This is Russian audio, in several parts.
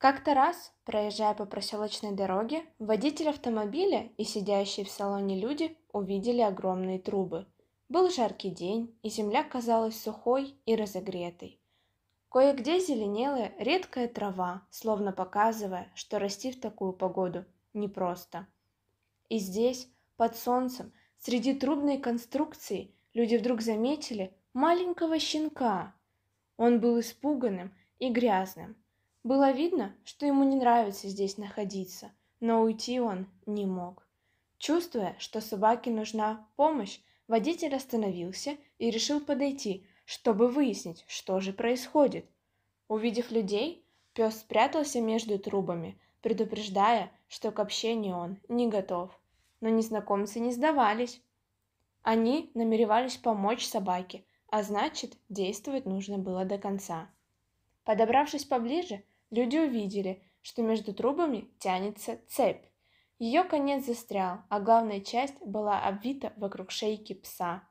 Как-то раз, проезжая по проселочной дороге, водитель автомобиля и сидящие в салоне люди увидели огромные трубы. Был жаркий день, и земля казалась сухой и разогретой. Кое-где зеленела редкая трава, словно показывая, что расти в такую погоду непросто. И здесь, под солнцем, среди трубной конструкции, люди вдруг заметили маленького щенка. Он был испуганным и грязным – было видно, что ему не нравится здесь находиться, но уйти он не мог. Чувствуя, что собаке нужна помощь, водитель остановился и решил подойти, чтобы выяснить, что же происходит. Увидев людей, пес спрятался между трубами, предупреждая, что к общению он не готов. Но незнакомцы не сдавались. Они намеревались помочь собаке, а значит, действовать нужно было до конца. Подобравшись поближе, Люди увидели, что между трубами тянется цепь. Ее конец застрял, а главная часть была обвита вокруг шейки пса.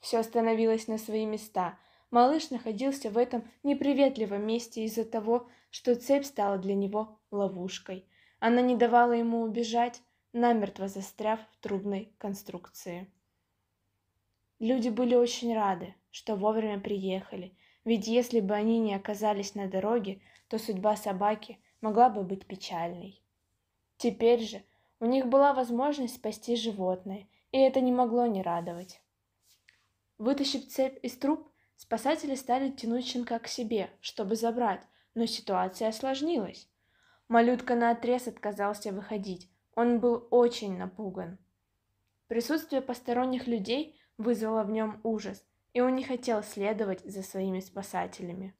Все остановилось на свои места. Малыш находился в этом неприветливом месте из-за того, что цепь стала для него ловушкой. Она не давала ему убежать, намертво застряв в трубной конструкции. Люди были очень рады, что вовремя приехали, ведь если бы они не оказались на дороге, то судьба собаки могла бы быть печальной. Теперь же у них была возможность спасти животное, и это не могло не радовать. Вытащив цепь из труб, спасатели стали тянуть щенка к себе, чтобы забрать, но ситуация осложнилась. Малютка на отрез отказался выходить, он был очень напуган. Присутствие посторонних людей вызвало в нем ужас – и он не хотел следовать за своими спасателями.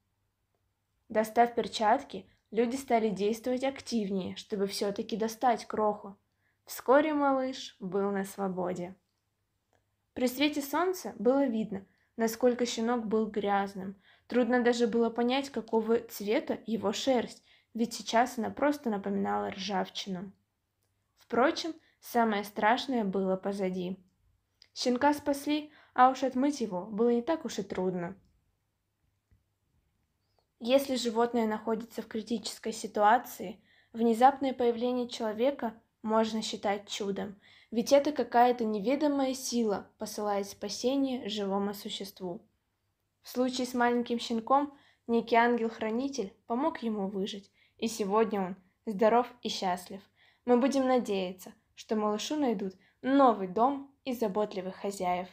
Достав перчатки, люди стали действовать активнее, чтобы все-таки достать кроху. Вскоре малыш был на свободе. При свете солнца было видно, насколько щенок был грязным. Трудно даже было понять, какого цвета его шерсть, ведь сейчас она просто напоминала ржавчину. Впрочем, самое страшное было позади. Щенка спасли, а уж отмыть его было не так уж и трудно. Если животное находится в критической ситуации, внезапное появление человека можно считать чудом, ведь это какая-то неведомая сила посылает спасение живому существу. В случае с маленьким щенком некий ангел-хранитель помог ему выжить, и сегодня он здоров и счастлив. Мы будем надеяться, что малышу найдут новый дом и заботливых хозяев.